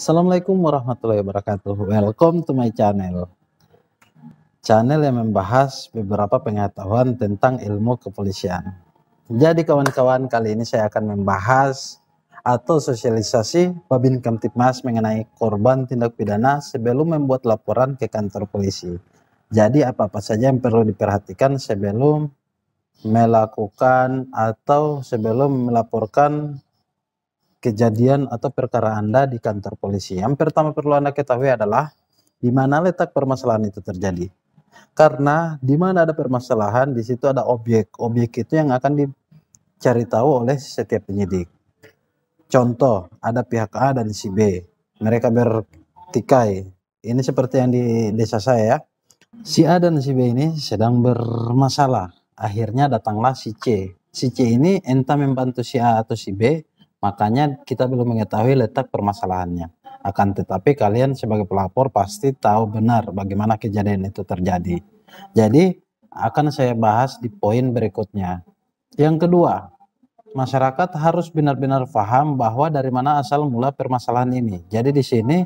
Assalamualaikum warahmatullahi wabarakatuh. Welcome to my channel. Channel yang membahas beberapa pengetahuan tentang ilmu kepolisian. Jadi kawan-kawan, kali ini saya akan membahas atau sosialisasi Babin Kamtipmas mengenai korban tindak pidana sebelum membuat laporan ke kantor polisi. Jadi apa-apa saja yang perlu diperhatikan sebelum melakukan atau sebelum melaporkan kejadian atau perkara Anda di kantor polisi. Yang pertama perlu Anda ketahui adalah di mana letak permasalahan itu terjadi. Karena di mana ada permasalahan, di situ ada objek. Objek itu yang akan dicari tahu oleh setiap penyidik. Contoh, ada pihak A dan si B. Mereka bertikai. Ini seperti yang di desa saya ya. Si A dan si B ini sedang bermasalah. Akhirnya datanglah si C. Si C ini entah membantu si A atau si B Makanya kita belum mengetahui letak permasalahannya. Akan tetapi kalian sebagai pelapor pasti tahu benar bagaimana kejadian itu terjadi. Jadi akan saya bahas di poin berikutnya. Yang kedua, masyarakat harus benar-benar paham bahwa dari mana asal mula permasalahan ini. Jadi di sini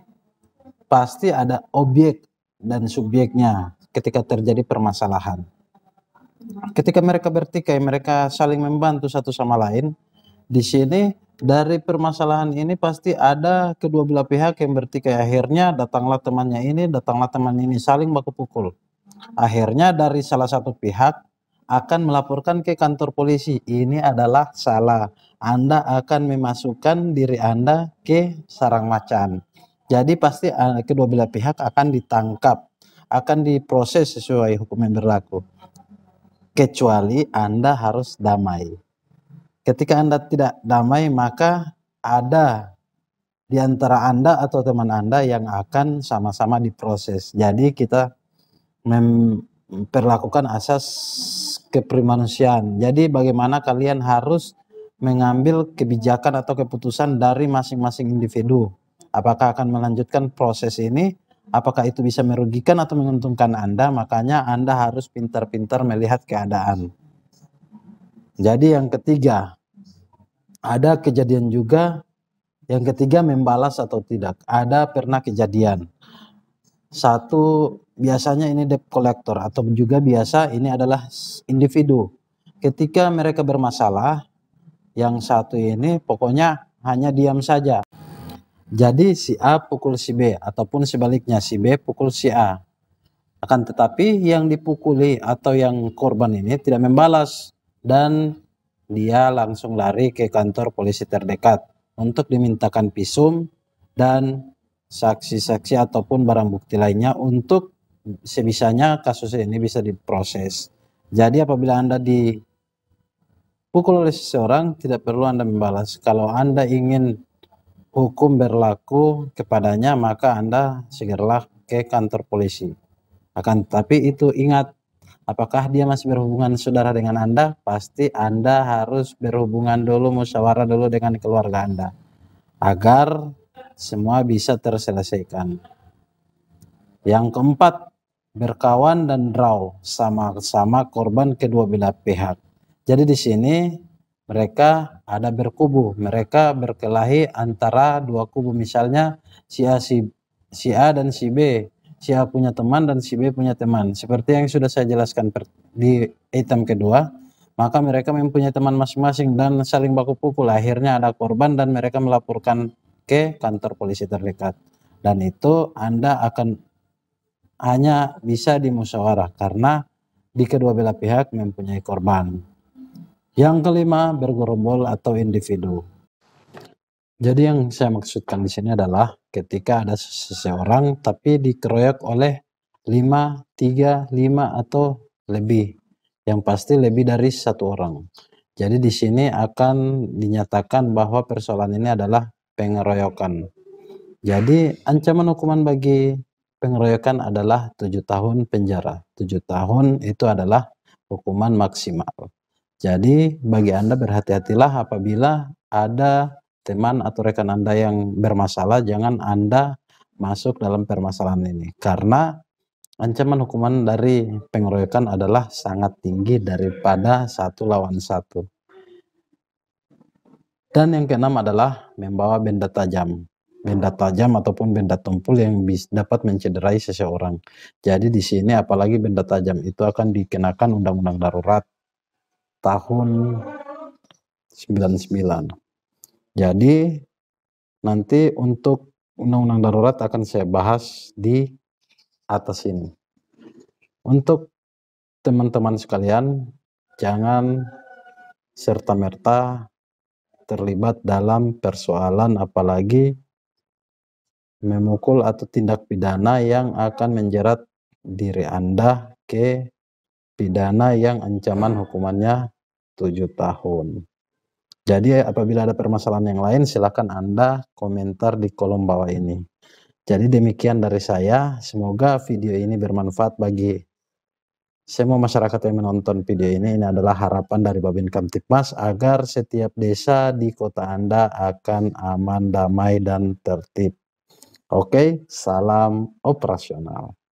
pasti ada objek dan subjeknya ketika terjadi permasalahan. Ketika mereka bertikai, mereka saling membantu satu sama lain. Di sini dari permasalahan ini pasti ada kedua belah pihak yang bertikai. Akhirnya datanglah temannya ini, datanglah teman ini, saling baku pukul. Akhirnya dari salah satu pihak akan melaporkan ke kantor polisi. Ini adalah salah. Anda akan memasukkan diri Anda ke sarang macan. Jadi pasti eh, kedua belah pihak akan ditangkap, akan diproses sesuai hukum yang berlaku. Kecuali Anda harus damai. Ketika Anda tidak damai, maka ada di antara Anda atau teman Anda yang akan sama-sama diproses. Jadi kita memperlakukan asas keprimanusiaan. Jadi bagaimana kalian harus mengambil kebijakan atau keputusan dari masing-masing individu. Apakah akan melanjutkan proses ini? Apakah itu bisa merugikan atau menguntungkan Anda? Makanya Anda harus pintar-pintar melihat keadaan. Jadi yang ketiga, ada kejadian juga yang ketiga membalas atau tidak. Ada pernah kejadian. Satu biasanya ini debt collector atau juga biasa ini adalah individu. Ketika mereka bermasalah, yang satu ini pokoknya hanya diam saja. Jadi si A pukul si B ataupun sebaliknya si B pukul si A. Akan tetapi yang dipukuli atau yang korban ini tidak membalas dan dia langsung lari ke kantor polisi terdekat untuk dimintakan visum dan saksi-saksi ataupun barang bukti lainnya untuk sebisanya kasus ini bisa diproses. Jadi apabila Anda dipukul oleh seseorang tidak perlu Anda membalas. Kalau Anda ingin hukum berlaku kepadanya maka Anda segeralah ke kantor polisi. Akan tetapi itu ingat Apakah dia masih berhubungan saudara dengan Anda? Pasti Anda harus berhubungan dulu, musyawarah dulu dengan keluarga Anda. Agar semua bisa terselesaikan. Yang keempat, berkawan dan draw sama-sama korban kedua belah pihak. Jadi di sini mereka ada berkubu, mereka berkelahi antara dua kubu misalnya si A si, si A dan si B si A punya teman dan si B punya teman. Seperti yang sudah saya jelaskan di item kedua, maka mereka mempunyai teman masing-masing dan saling baku pukul. Akhirnya ada korban dan mereka melaporkan ke kantor polisi terdekat. Dan itu Anda akan hanya bisa dimusyawarah karena di kedua belah pihak mempunyai korban. Yang kelima, bergerombol atau individu. Jadi yang saya maksudkan di sini adalah ketika ada seseorang tapi dikeroyok oleh 5, 3, 5 atau lebih. Yang pasti lebih dari satu orang. Jadi di sini akan dinyatakan bahwa persoalan ini adalah pengeroyokan. Jadi ancaman hukuman bagi pengeroyokan adalah 7 tahun penjara. 7 tahun itu adalah hukuman maksimal. Jadi bagi Anda berhati-hatilah apabila ada teman atau rekan Anda yang bermasalah, jangan Anda masuk dalam permasalahan ini. Karena ancaman hukuman dari pengeroyokan adalah sangat tinggi daripada satu lawan satu. Dan yang keenam adalah membawa benda tajam. Benda tajam ataupun benda tumpul yang dapat mencederai seseorang. Jadi di sini apalagi benda tajam itu akan dikenakan undang-undang darurat tahun 99. Jadi nanti untuk undang-undang darurat akan saya bahas di atas ini. Untuk teman-teman sekalian, jangan serta-merta terlibat dalam persoalan apalagi memukul atau tindak pidana yang akan menjerat diri Anda ke pidana yang ancaman hukumannya 7 tahun. Jadi eh, apabila ada permasalahan yang lain silahkan Anda komentar di kolom bawah ini. Jadi demikian dari saya, semoga video ini bermanfaat bagi semua masyarakat yang menonton video ini. Ini adalah harapan dari Babin Kamtipmas agar setiap desa di kota Anda akan aman, damai, dan tertib. Oke, salam operasional.